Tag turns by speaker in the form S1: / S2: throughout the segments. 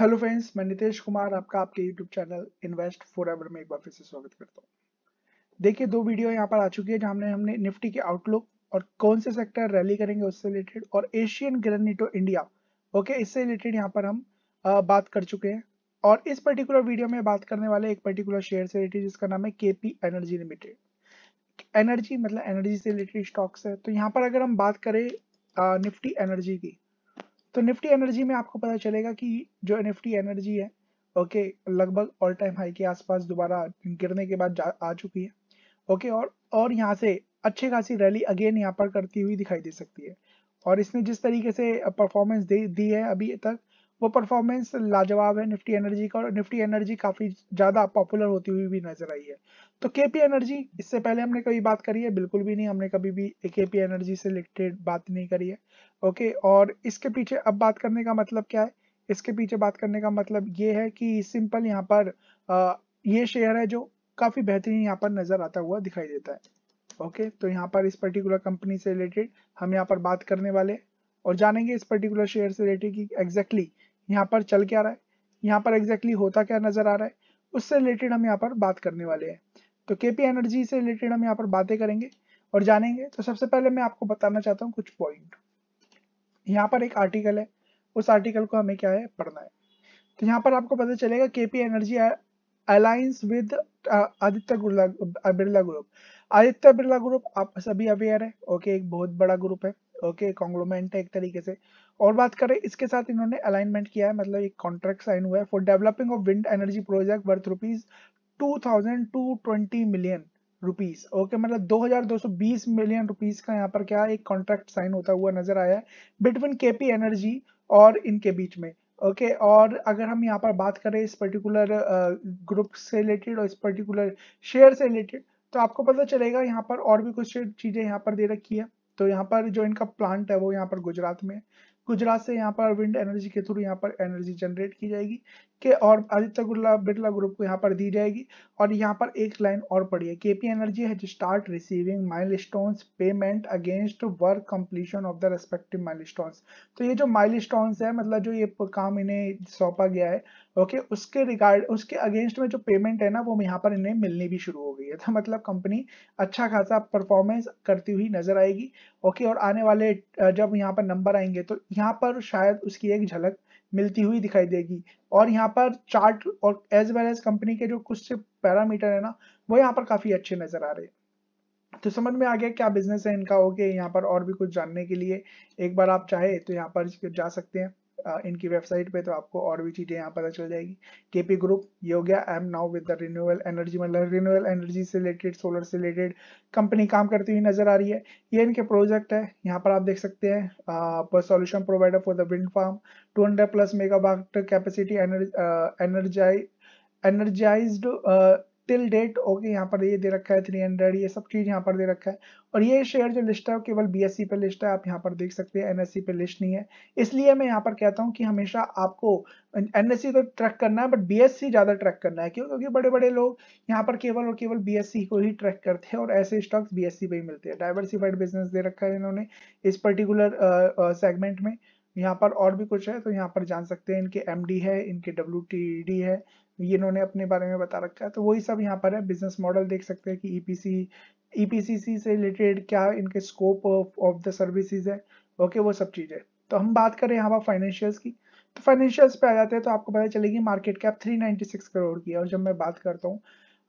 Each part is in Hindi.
S1: हेलो फ्रेंड्स मैं नितेश कुमार आपका आपके YouTube channel invest for ever में एक बार फिर से स्वागत करता हूँ देखिए दो वीडियो यहाँ पर आ चुकी है जहाँ हमने निफ्टी के आउटलुक और कौन से सेक्टर रैली करेंगे उससे रिलेटेड और एशियन ग्रेनिटो इंडिया ओके इससे रिलेटेड यहाँ पर हम आ, बात कर चुके हैं और इस पर्टिकुलर वीडियो में बात करने वाले एक पर्टिकुलर शेयर से रिलेटेड जिसका नाम है के एनर्जी लिमिटेड एनर्जी मतलब एनर्जी से रिलेटेड स्टॉक्स है तो यहाँ पर अगर हम बात करें निफ्टी एनर्जी की तो निफ्टी एनर्जी में आपको पता चलेगा कि जो निफ्टी एनर्जी है ओके लगभग ऑल टाइम हाई के आसपास दोबारा गिरने के बाद आ चुकी है ओके और और यहाँ से अच्छे खासी रैली अगेन यहाँ पर करती हुई दिखाई दे सकती है और इसने जिस तरीके से परफॉर्मेंस दे दी है अभी तक वो परफॉर्मेंस लाजवाब है निफ्टी एनर्जी का और निफ्टी एनर्जी काफ़ी ज़्यादा पॉपुलर होती हुई भी नजर आई है तो के पी एनर्जी इससे पहले हमने कभी बात करी है बिल्कुल भी नहीं हमने कभी भी के पी एनर्जी से रिलेटेड बात नहीं करी है ओके और इसके पीछे अब बात करने का मतलब क्या है इसके पीछे बात करने का मतलब ये है कि सिंपल यहाँ पर आ, ये शेयर है जो काफ़ी बेहतरीन यहाँ पर नज़र आता हुआ दिखाई देता है ओके तो यहाँ पर इस पर्टिकुलर कंपनी से रिलेटेड हम यहाँ पर बात करने वाले और जानेंगे इस पर्टिकुलर शेयर से रिलेटेड कि एग्जैक्टली यहाँ पर चल क्या रहा है यहाँ पर एग्जैक्टली exactly होता क्या नजर आ रहा है उससे रिलेटेड हम यहाँ पर बात करने वाले हैं तो केपी एनर्जी से रिलेटेड हम यहाँ पर बातें करेंगे और जानेंगे तो सबसे पहले मैं आपको बताना चाहता हूँ कुछ पॉइंट यहाँ पर एक आर्टिकल है उस आर्टिकल को हमें क्या है पढ़ना है तो यहाँ पर आपको पता चलेगा KP energy alliance with Aditya Birla group Aditya Birla group आप सभी अवेयर है ओके एक बहुत बड़ा ग्रुप है ओके कॉन्ग्लोमेंट है एक तरीके से और बात करें इसके साथ इन्होंने अलाइनमेंट किया है मतलब एक कॉन्ट्रैक्ट साइन हुआ है for developing of wind energy project worth rupees two thousand two twenty million rupees okay okay, मतलब 2220 मिलियन रुपीस का यहाँ पर क्या एक कॉन्ट्रैक्ट साइन होता हुआ नजर आया है बिटवीन केपी एनर्जी और इनके बीच में ओके okay, और अगर हम यहाँ पर बात करें इस पर्टिकुलर ग्रुप uh, से रिलेटेड और इस पर्टिकुलर शेयर से रिलेटेड तो आपको पता चलेगा यहाँ पर और भी कुछ चीजें यहाँ पर दे रखी है तो यहाँ पर जो इनका प्लांट है वो यहाँ पर गुजरात में गुजरात से यहाँ पर विंड एनर्जी के थ्रू यहाँ पर एनर्जी जनरेट की जाएगी के और आदित्य गुरला बिरला ग्रुप को यहाँ पर दी जाएगी और यहाँ पर एक लाइन और पड़ी है KP energy has start receiving milestones payment against work completion of the respective milestones तो ये जो माइलस्टोन्स है मतलब जो ये काम इन्हें सौंपा गया है ओके okay, उसके रिगार्ड उसके अगेंस्ट में जो पेमेंट है ना वो यहाँ पर इन्हें मिलनी भी शुरू हो गई है तो मतलब कंपनी अच्छा खासा परफॉर्मेंस करती हुई नजर आएगी ओके okay, और आने वाले जब यहाँ पर नंबर आएंगे तो यहाँ पर शायद उसकी एक झलक मिलती हुई दिखाई देगी और यहाँ पर चार्ट और एज वेल एज कंपनी के जो कुछ से पैरामीटर है ना वो यहाँ पर काफी अच्छे नजर आ रहे हैं तो समझ में आ गया क्या बिजनेस है इनका ओके यहाँ पर और भी कुछ जानने के लिए एक बार आप चाहे तो यहाँ पर जा सकते हैं इनकी वेबसाइट पे तो आपको और भी चीज़ें यहाँ पता चल जाएगी केपी ग्रुप ये हो गया I am now with the renewable energy मतलब रिन्यूएबल एनर्जी से रिलेटेड सोलर से रिलेटेड कंपनी काम करती हुई नजर आ रही है ये इनके प्रोजेक्ट है यहाँ पर आप देख सकते हैं solution provider for the wind farm 200 plus megawatt capacity energy energise energised till date okay यहाँ पर ये दे रखा है थ्री हंड्रेड ये सब चीज़ यहाँ पर दे रखा है और ये शेयर जो लिस्ट है केवल बी एस सी पे लिस्ट है आप यहाँ पर देख सकते हैं एनएससी e पे लिस्ट नहीं है इसलिए मैं यहाँ पर कहता हूँ कि हमेशा आपको एनएससी e तो ट्रैक करना है बट बी एस सी ज़्यादा ट्रैक करना है क्यों क्योंकि बड़े बड़े लोग यहाँ पर केवल और केवल बी एस सी को ही ट्रैक करते हैं और ऐसे स्टॉक्स बी एस सी पे ही मिलते हैं डाइवर्सिफाइड बिजनेस दे रखा है इन्होंने इस पर्टिकुलर सेगमेंट में यहाँ पर और भी कुछ है तो यहाँ पर जान सकते हैं इनके एम है इनके डब्ल्यू है ये इन्होंने अपने बारे में बता रखा है तो वही सब यहाँ पर है बिजनेस मॉडल देख सकते हैं कि ईपीसी e ईपीसीसी e से रिलेटेड क्या इनके स्कोप ऑफ द सर्विसेज है ओके वो सब चीज़ है तो हम बात करें यहाँ पर फाइनेंशियल्स की तो फाइनेंशियल्स पे आ जाते हैं तो आपको पता चलेगी मार्केट कैप 396 करोड़ की है और जब मैं बात करता हूँ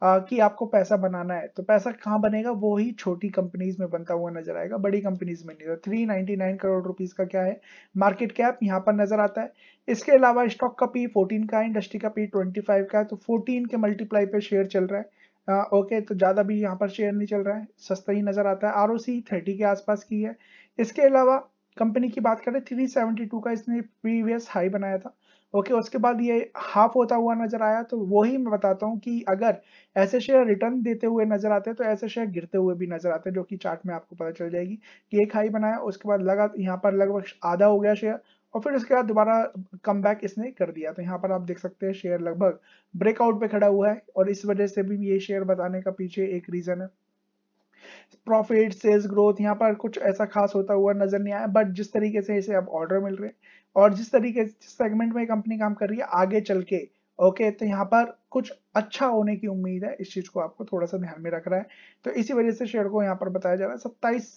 S1: कि आपको पैसा बनाना है तो पैसा कहाँ बनेगा वो ही छोटी कंपनीज में बनता हुआ नजर आएगा बड़ी कंपनीज में नहीं तो three ninety nine crore rupees का क्या है मार्केट कैप यहाँ पर नजर आता है इसके अलावा स्टॉक का पी फोर्टीन का है इंडस्ट्री का पी ट्वेंटी फाइव का है तो फोर्टीन के मल्टीप्लाई पे शेयर चल रहा है आ, ओके तो ज़्यादा भी यहाँ पर शेयर नहीं चल रहा है सस्ता ही नजर आता है आर थर्टी के आसपास की है इसके अलावा कंपनी की बात करें थ्री टू का इसने प्रीवियस हाई बनाया था ओके okay, उसके बाद ये हाफ होता हुआ नजर आया तो वही मैं बताता हूँ कि अगर ऐसे शेयर रिटर्न देते हुए नजर आते हैं तो ऐसे शेयर गिरते हुए भी नजर आते हैं जो कि चार्ट में आपको पता चल जाएगी कि एक हाई बनाया उसके बाद लगा यहाँ पर लगभग आधा हो गया शेयर और फिर उसके बाद दोबारा कम बैक इसने कर दिया तो यहाँ पर आप देख सकते हैं शेयर लगभग ब्रेकआउट पे खड़ा हुआ है और इस वजह से भी ये शेयर बताने का पीछे एक रीजन है प्रॉफिट सेल्स ग्रोथ यहाँ पर कुछ ऐसा खास होता हुआ नजर नहीं आया बट जिस तरीके से इसे अब ऑर्डर मिल रहे हैं और जिस तरीके जिस सेगमेंट में कंपनी काम कर रही है आगे चल के ओके तो यहाँ पर कुछ अच्छा होने की उम्मीद है इस चीज को आपको थोड़ा सा ध्यान में रख रहा है तो इसी वजह से शेयर को यहाँ पर बताया जा रहा है सत्ताईस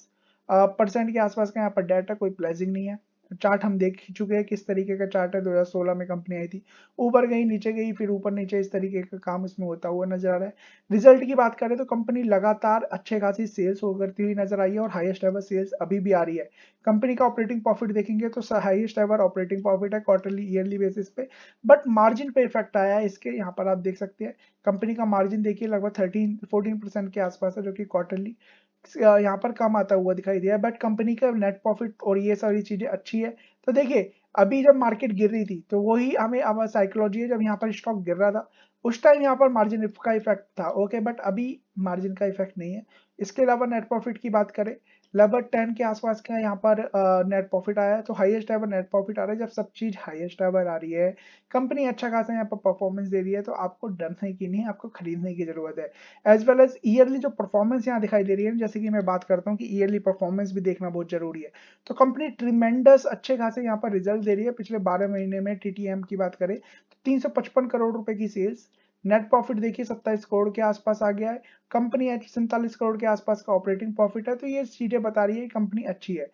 S1: परसेंट के आसपास का यहाँ पर डाटा कोई प्लेजिंग नहीं है चार्ट हम देख चुके हैं किस तरीके का चार्ट है 2016 में कंपनी आई थी ऊपर गई नीचे गई फिर ऊपर नीचे इस तरीके का काम इसमें होता हुआ नजर आ रहा है रिजल्ट की बात करें तो कंपनी लगातार अच्छे खासी सेल्स हो करती हुई नजर आई है और हाईएस्ट एवर सेल्स अभी भी आ रही है कंपनी का ऑपरेटिंग प्रॉफिट देखेंगे तो हाइएस्ट एवर ऑपरेटिंग प्रॉफिट है क्वार्टरली ईयरली बेसिस पे बट मार्जिन पे इफेक्ट आया है इसके यहाँ पर आप देख सकते हैं कंपनी का मार्जिन देखिए लगभग थर्टीन फोर्टीन परसेंट के आसपास है जो कि क्वार्टरली यहाँ पर कम आता हुआ दिखाई दिया बट कंपनी का नेट प्रॉफिट और ये सारी चीज़ें अच्छी है तो देखिए अभी जब मार्केट गिर रही थी तो वही हमें अब साइकोलॉजी है जब यहाँ पर स्टॉक गिर रहा था उस टाइम यहाँ पर मार्जिन का इफेक्ट था ओके बट अभी मार्जिन का इफेक्ट नहीं है इसके अलावा नेट प्रॉफिट की बात करें लगभग टेन के आसपास का यहाँ पर नेट प्रॉफिट आया है तो हाईएस्ट एवर नेट प्रॉफिट आ रहा है जब सब चीज़ हाईएस्ट एवर आ रही है कंपनी अच्छा खासा यहाँ पर परफॉर्मेंस दे रही है तो आपको डरने की नहीं आपको खरीदने की जरूरत है एज वेल एज ईयरली जो परफॉर्मेंस यहाँ दिखाई दे रही है जैसे कि मैं बात करता हूँ कि ईयरली परफॉर्मेंस भी देखना बहुत जरूरी है तो कंपनी ट्रिमेंडस अच्छे खासे यहाँ पर रिजल्ट दे रही है पिछले बारह महीने में टी की बात करें तो तीन करोड़ रुपए की सेल्स नेट प्रॉफिट देखिए सत्ताईस करोड़ के आसपास आ गया है कंपनी अच्छी सैंतालीस करोड़ के आसपास का ऑपरेटिंग प्रॉफिट है तो ये चीजें बता रही है कंपनी अच्छी है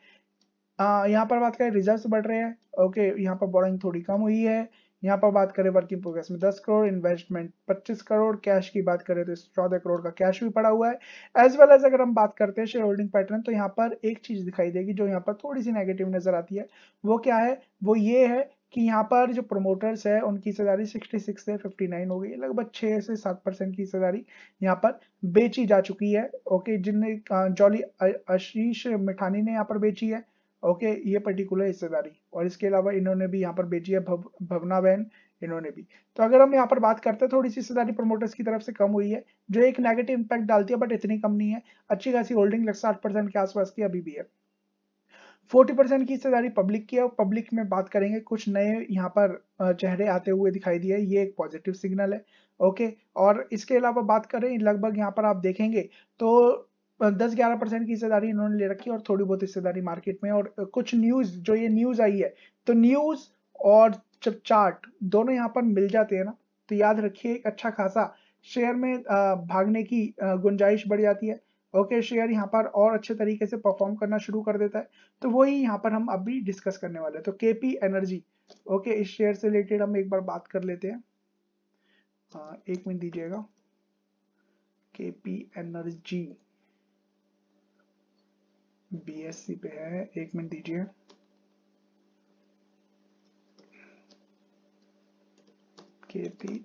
S1: यहाँ पर बात करें रिजर्व बढ़ रहे हैं ओके यहाँ पर बोरिंग थोड़ी कम हुई है यहाँ पर बात करें वर्किंग प्रोग्रेस में 10 करोड़ इन्वेस्टमेंट 25 करोड़ कैश की बात करें तो चौदह करोड़ का कैश भी पड़ा हुआ है एज वेल एज अगर हम बात करते हैं शेयर होल्डिंग पैटर्न तो यहाँ पर एक चीज दिखाई देगी जो यहाँ पर थोड़ी सी नेगेटिव नजर आती है वो क्या है वो ये है कि यहाँ पर जो प्रमोटर्स है उनकी हिस्सेदारी 66 से 59 हो गई है लगभग 6 से 7 परसेंट की हिस्सेदारी यहाँ पर बेची जा चुकी है ओके जिनने जॉली आशीष मिठानी ने यहाँ पर बेची है ओके ये पर्टिकुलर हिस्सेदारी और इसके अलावा इन्होंने भी यहाँ पर बेची है भव, भवना बहन इन्होंने भी तो अगर हम यहाँ पर बात करते हैं थोड़ी सी हिस्सेदारी प्रमोटर्स की तरफ से कम हुई है जो एक नेगेटिव इम्पैक्ट डालती है बट इतनी कम नहीं है अच्छी खासी होल्डिंग लगभग आठ परसेंट के आसपास की अभी भी है फोर्टी परसेंट की हिस्सेदारी पब्लिक की है और पब्लिक में बात करेंगे कुछ नए यहाँ पर चेहरे आते हुए दिखाई दिए ये एक पॉजिटिव सिग्नल है ओके और इसके अलावा बात करें लगभग यहाँ पर आप देखेंगे तो दस ग्यारह परसेंट की हिस्सेदारी इन्होंने ले रखी और थोड़ी बहुत हिस्सेदारी मार्केट में और कुछ न्यूज जो ये न्यूज आई है तो न्यूज और जब चार्ट दोनों यहाँ पर मिल जाते हैं ना तो याद रखिए एक अच्छा खासा शेयर में भागने की गुंजाइश बढ़ जाती है ओके शेयर यहाँ पर और अच्छे तरीके से परफॉर्म करना शुरू कर देता है तो वही यहाँ पर हम अभी डिस्कस करने वाले तो तो केपी एनर्जी ओके इस शेयर से रिलेटेड हम एक बार बात कर लेते हैं आ, हाँ, एक मिनट दीजिएगा केपी एनर्जी बीएससी पे है एक मिनट दीजिए केपी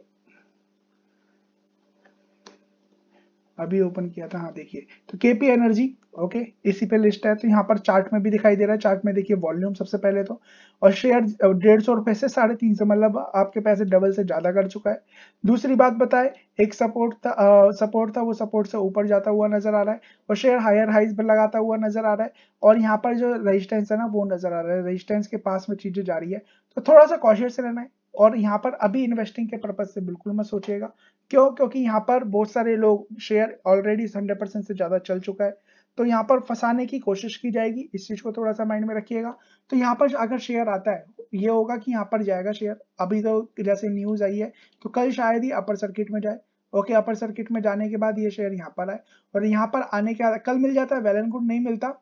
S1: अभी ओपन किया था हाँ देखिए तो केपी एनर्जी ओके इसी पे लिस्ट है तो यहाँ पर चार्ट में भी दिखाई दे रहा है चार्ट में देखिए वॉल्यूम सबसे पहले तो और शेयर डेढ़ सौ रुपए से साढ़े तीन सौ मतलब आपके पैसे डबल से ज्यादा कर चुका है दूसरी बात बताए एक सपोर्ट था आ, सपोर्ट था वो सपोर्ट से ऊपर जाता हुआ नजर आ रहा है और शेयर हायर हाइज पर लगाता हुआ नजर आ रहा है और यहाँ पर जो रजिस्टेंस है ना वो नजर आ रहा है रजिस्टेंस के पास में चीजें जा रही है तो थोड़ा सा कॉशियस रहना है और यहाँ पर अभी इन्वेस्टिंग के पर्पज से बिल्कुल मत सोचिएगा क्यों क्योंकि यहाँ पर बहुत सारे लोग शेयर ऑलरेडी हंड्रेड परसेंट से ज़्यादा चल चुका है तो यहाँ पर फंसाने की कोशिश की जाएगी इस चीज़ को थोड़ा सा माइंड में रखिएगा तो यहाँ पर अगर शेयर आता है ये होगा कि यहाँ पर जाएगा शेयर अभी तो जैसे न्यूज़ आई है तो कल शायद ही अपर सर्किट में जाए ओके अपर सर्किट में जाने के बाद ये शेयर यहाँ पर आए और यहाँ पर आने के बाद कल मिल जाता है वेल एंड गुड नहीं मिलता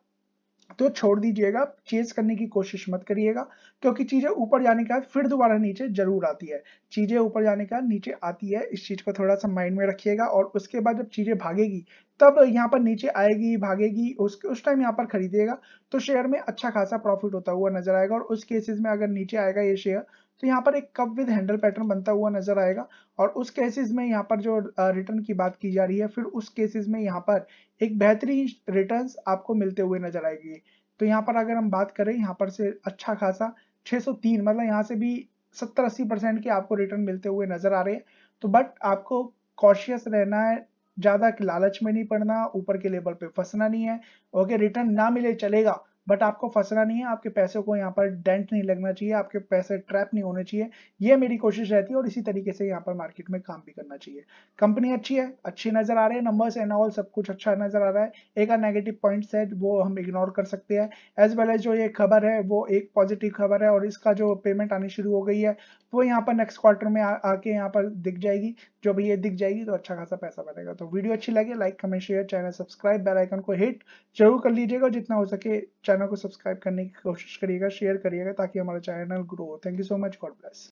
S1: तो छोड़ दीजिएगा चेज करने की कोशिश मत करिएगा क्योंकि चीजें ऊपर जाने के बाद फिर दोबारा नीचे जरूर आती है चीजें ऊपर जाने के बाद नीचे आती है इस चीज को थोड़ा सा माइंड में रखिएगा और उसके बाद जब चीजें भागेगी तब यहाँ पर नीचे आएगी भागेगी उस उस टाइम यहाँ पर खरीदिएगा तो शेयर में अच्छा खासा प्रॉफिट होता हुआ नजर आएगा और उस केसेस में अगर नीचे आएगा ये शेयर तो यहाँ पर एक कप विद हैंडल पैटर्न बनता हुआ नजर आएगा और उस केसेस में यहाँ पर जो रिटर्न की बात की जा रही है फिर उस केसेस में यहाँ पर एक बेहतरीन रिटर्न आपको मिलते हुए नजर आएगी तो यहाँ पर अगर हम बात करें यहाँ पर से अच्छा खासा 603 मतलब यहाँ से भी 70-80 परसेंट के आपको रिटर्न मिलते हुए नजर आ रहे हैं तो बट आपको कॉशियस रहना है ज्यादा लालच में नहीं पड़ना ऊपर के लेवल पे फंसना नहीं है ओके रिटर्न ना मिले चलेगा बट आपको फंसना नहीं है आपके पैसे को यहाँ पर डेंट नहीं लगना चाहिए आपके पैसे ट्रैप नहीं होने चाहिए ये मेरी कोशिश रहती है और इसी तरीके से यहाँ पर मार्केट में काम भी करना चाहिए कंपनी अच्छी है अच्छी नजर आ रही है नंबर्स एंड ऑल सब कुछ अच्छा नजर आ रहा है एक नेगेटिव पॉइंट है वो हम इग्नोर कर सकते हैं एज वेल एज जो ये खबर है वो एक पॉजिटिव खबर है और इसका जो पेमेंट आनी शुरू हो गई है वो यहाँ पर नेक्स्ट क्वार्टर में आ, आके यहाँ पर दिख जाएगी जो भी ये दिख जाएगी तो अच्छा खासा पैसा बनेगा तो वीडियो अच्छी लगे like comment share channel subscribe bell icon को हिट जरूर कर लीजिएगा जितना हो सके चैनल को सब्सक्राइब करने की कोशिश करिएगा शेयर करिएगा ताकि हमारा चैनल ग्रो हो thank you so much God bless